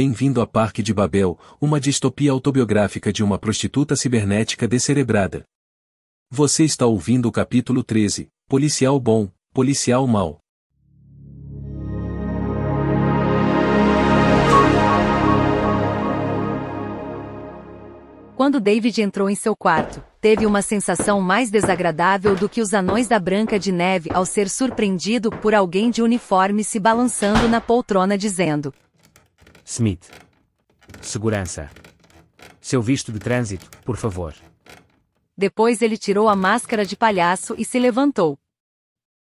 Bem-vindo a Parque de Babel, uma distopia autobiográfica de uma prostituta cibernética descerebrada. Você está ouvindo o capítulo 13, Policial Bom, Policial Mal. Quando David entrou em seu quarto, teve uma sensação mais desagradável do que os anões da Branca de Neve ao ser surpreendido por alguém de uniforme se balançando na poltrona dizendo: Smith. Segurança. Seu visto de trânsito, por favor. Depois ele tirou a máscara de palhaço e se levantou.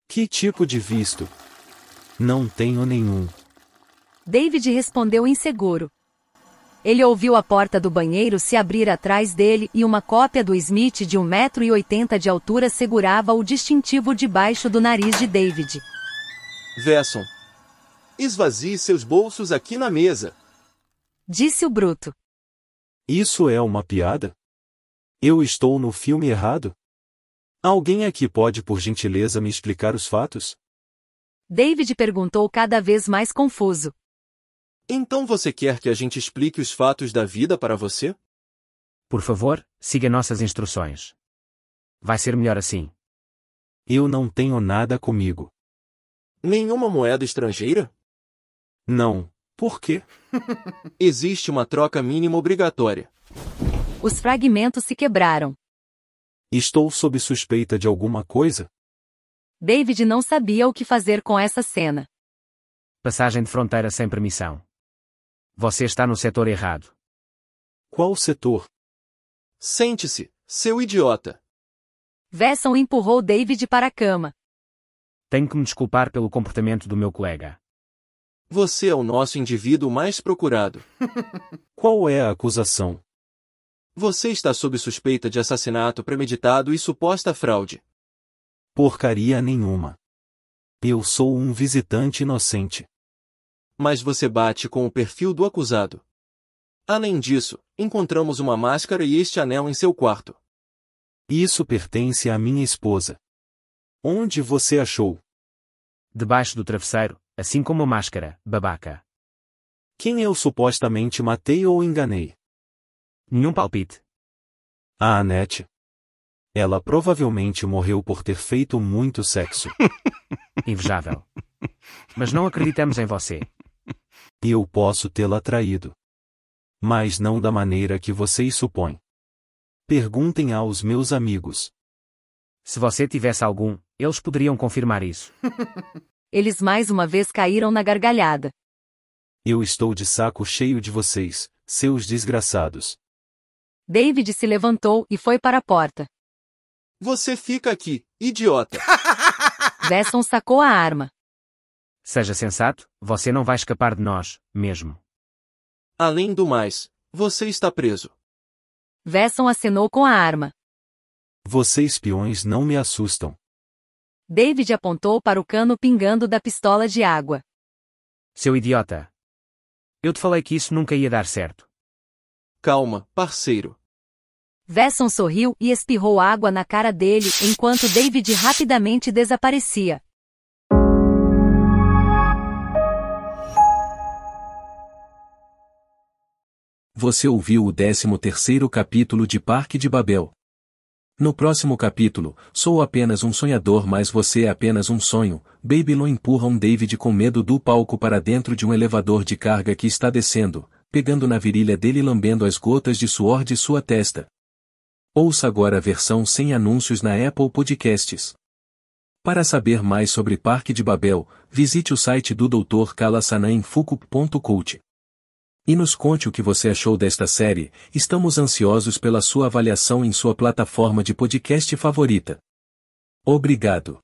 Que tipo de visto? Não tenho nenhum. David respondeu inseguro. Ele ouviu a porta do banheiro se abrir atrás dele e uma cópia do Smith de 1,80m de altura segurava o distintivo debaixo do nariz de David. Vesson, Esvazie seus bolsos aqui na mesa. Disse o bruto. Isso é uma piada? Eu estou no filme errado? Alguém aqui pode, por gentileza, me explicar os fatos? David perguntou cada vez mais confuso. Então você quer que a gente explique os fatos da vida para você? Por favor, siga nossas instruções. Vai ser melhor assim. Eu não tenho nada comigo. Nenhuma moeda estrangeira? Não. Por quê? Existe uma troca mínima obrigatória. Os fragmentos se quebraram. Estou sob suspeita de alguma coisa? David não sabia o que fazer com essa cena. Passagem de fronteira sem permissão. Você está no setor errado. Qual setor? Sente-se, seu idiota. Vesson empurrou David para a cama. Tenho que me desculpar pelo comportamento do meu colega. Você é o nosso indivíduo mais procurado. Qual é a acusação? Você está sob suspeita de assassinato premeditado e suposta fraude. Porcaria nenhuma. Eu sou um visitante inocente. Mas você bate com o perfil do acusado. Além disso, encontramos uma máscara e este anel em seu quarto. Isso pertence à minha esposa. Onde você achou? Debaixo do travesseiro assim como a máscara, babaca. Quem eu supostamente matei ou enganei? Nenhum palpite. A Annette? Ela provavelmente morreu por ter feito muito sexo. Invejável. Mas não acreditamos em você. Eu posso tê-la traído. Mas não da maneira que vocês supõem. Perguntem aos meus amigos. Se você tivesse algum, eles poderiam confirmar isso. eles mais uma vez caíram na gargalhada. Eu estou de saco cheio de vocês, seus desgraçados. David se levantou e foi para a porta. Você fica aqui, idiota! Besson sacou a arma. Seja sensato, você não vai escapar de nós, mesmo. Além do mais, você está preso. Vesson acenou com a arma. Vocês peões não me assustam. David apontou para o cano pingando da pistola de água. Seu idiota! Eu te falei que isso nunca ia dar certo. Calma, parceiro. Vesson sorriu e espirrou água na cara dele enquanto David rapidamente desaparecia. Você ouviu o 13 terceiro capítulo de Parque de Babel. No próximo capítulo, sou apenas um sonhador mas você é apenas um sonho, Babylon empurra um David com medo do palco para dentro de um elevador de carga que está descendo, pegando na virilha dele e lambendo as gotas de suor de sua testa. Ouça agora a versão sem anúncios na Apple Podcasts. Para saber mais sobre Parque de Babel, visite o site do Dr. Kalasanam em fukup.cult. E nos conte o que você achou desta série, estamos ansiosos pela sua avaliação em sua plataforma de podcast favorita. Obrigado.